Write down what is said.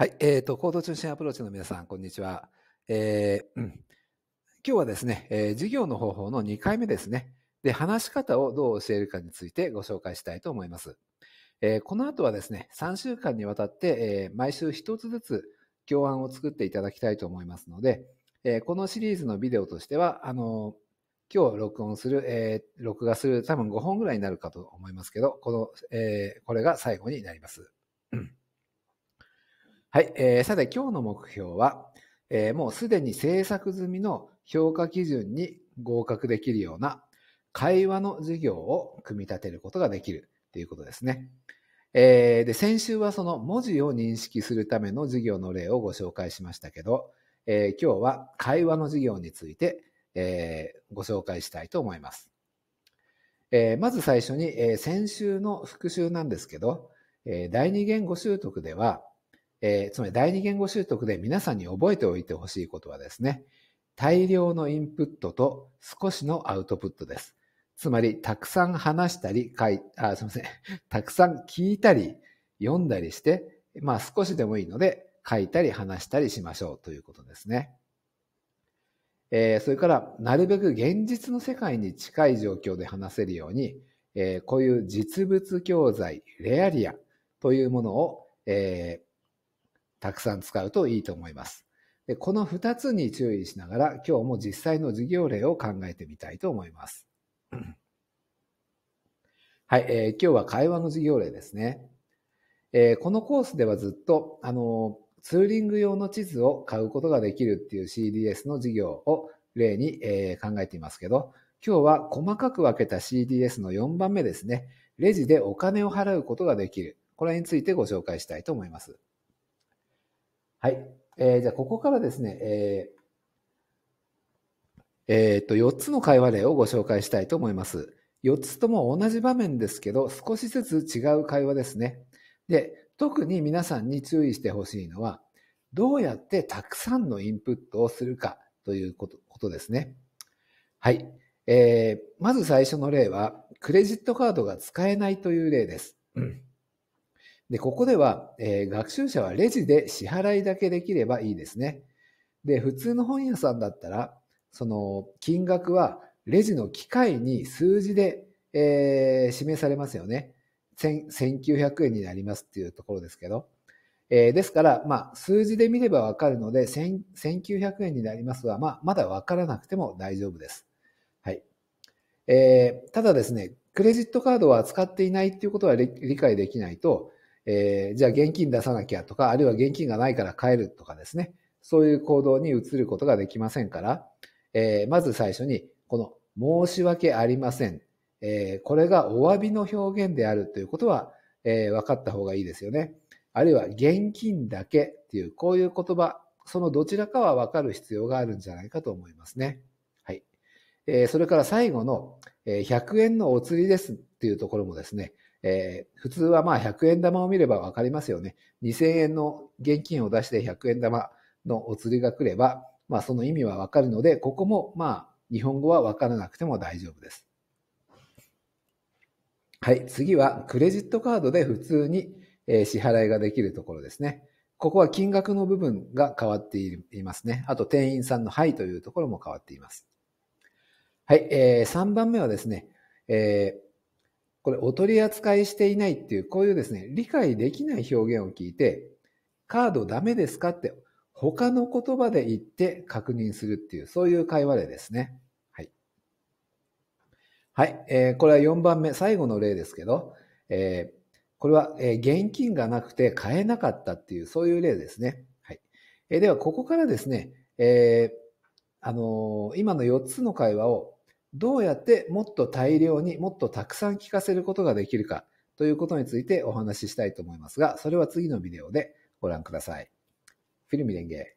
はい、えっ、ー、と、行動中心アプローチの皆さん、こんにちは。えー、うん。今日はですね、えー、授業の方法の2回目ですね。で、話し方をどう教えるかについてご紹介したいと思います。えー、この後はですね、3週間にわたって、えー、毎週1つずつ教案を作っていただきたいと思いますので、えー、このシリーズのビデオとしては、あの今日録音する、え録画する、多分5本ぐらいになるかと思いますけど、この、えこれが最後になります。はい、えー、さて今日の目標は、えー、もうすでに制作済みの評価基準に合格できるような会話の授業を組み立てることができるということですね。えー、で先週はその文字を認識するための授業の例をご紹介しましたけど、えー、今日は会話の授業について、えー、ご紹介したいと思います。えまず最初に、え先週の復習なんですけど、え第二言語習得では、えー、つまり第二言語習得で皆さんに覚えておいてほしいことはですね、大量のインプットと少しのアウトプットです。つまり、たくさん話したり、書い、あ、すみません。たくさん聞いたり、読んだりして、まあ少しでもいいので、書いたり話したりしましょうということですね。えー、それから、なるべく現実の世界に近い状況で話せるように、えー、こういう実物教材、レアリアというものを、えー、たくさん使うといいと思います。でこの2つに注意しながら、今日も実際の事業例を考えてみたいと思います。はい、えー、今日は会話の事業例ですね。えー、このコースではずっと、あのツーリング用の地図を買うことができるっていう CDS の事業を例に、えー、考えていますけど、今日は細かく分けた CDS の4番目ですね。レジでお金を払うことができる。これについてご紹介したいと思います。はい。えー、じゃあ、ここからですね、えーえー、と4つの会話例をご紹介したいと思います。4つとも同じ場面ですけど、少しずつ違う会話ですね。で、特に皆さんに注意してほしいのは、どうやってたくさんのインプットをするかということですね。はい。えー、まず最初の例は、クレジットカードが使えないという例です。うんで、ここでは、えー、学習者はレジで支払いだけできればいいですね。で、普通の本屋さんだったら、その金額はレジの機械に数字で、えー、示されますよね。1900円になりますっていうところですけど。えー、ですから、まあ、数字で見ればわかるので、1900円になりますは、まあ、まだわからなくても大丈夫です。はい。えー、ただですね、クレジットカードは扱っていないっていうことは理解できないと、えー、じゃあ現金出さなきゃとか、あるいは現金がないから帰るとかですね、そういう行動に移ることができませんから、えー、まず最初に、この申し訳ありません。えー、これがお詫びの表現であるということは、えー、分かった方がいいですよね。あるいは現金だけっていう、こういう言葉、そのどちらかは分かる必要があるんじゃないかと思いますね。はい。えー、それから最後の、え100円のお釣りですっていうところもですね、えー、普通はまあ100円玉を見ればわかりますよね。2000円の現金を出して100円玉のお釣りが来れば、まあその意味はわかるので、ここもまあ日本語はわからなくても大丈夫です。はい、次はクレジットカードで普通に支払いができるところですね。ここは金額の部分が変わっていますね。あと店員さんのはいというところも変わっています。はい、えー、3番目はですね、えーこれ、お取り扱いしていないっていう、こういうですね、理解できない表現を聞いて、カードダメですかって、他の言葉で言って確認するっていう、そういう会話例ですね。はい。はい。えー、これは4番目、最後の例ですけど、えー、これは、えー、現金がなくて買えなかったっていう、そういう例ですね。はい。えー、では、ここからですね、えー、あのー、今の4つの会話をどうやってもっと大量にもっとたくさん聞かせることができるかということについてお話ししたいと思いますが、それは次のビデオでご覧ください。フィルミレンゲ